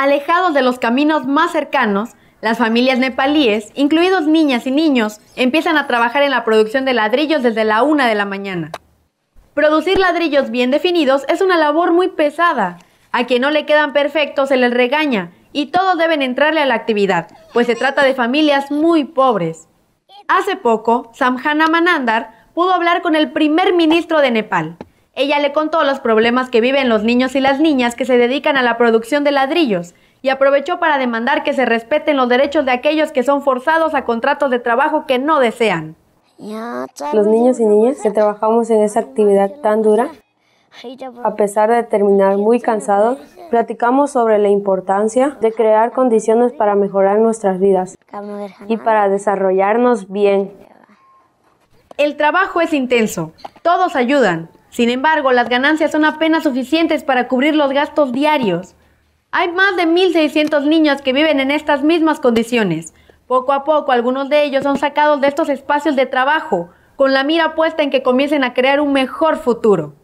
Alejados de los caminos más cercanos, las familias nepalíes, incluidos niñas y niños, empiezan a trabajar en la producción de ladrillos desde la una de la mañana. Producir ladrillos bien definidos es una labor muy pesada. A quien no le quedan perfectos se les regaña y todos deben entrarle a la actividad, pues se trata de familias muy pobres. Hace poco, Samhana Manandar pudo hablar con el primer ministro de Nepal. Ella le contó los problemas que viven los niños y las niñas que se dedican a la producción de ladrillos y aprovechó para demandar que se respeten los derechos de aquellos que son forzados a contratos de trabajo que no desean. Los niños y niñas que trabajamos en esa actividad tan dura, a pesar de terminar muy cansados, platicamos sobre la importancia de crear condiciones para mejorar nuestras vidas y para desarrollarnos bien. El trabajo es intenso, todos ayudan, sin embargo, las ganancias son apenas suficientes para cubrir los gastos diarios. Hay más de 1.600 niños que viven en estas mismas condiciones. Poco a poco, algunos de ellos son sacados de estos espacios de trabajo, con la mira puesta en que comiencen a crear un mejor futuro.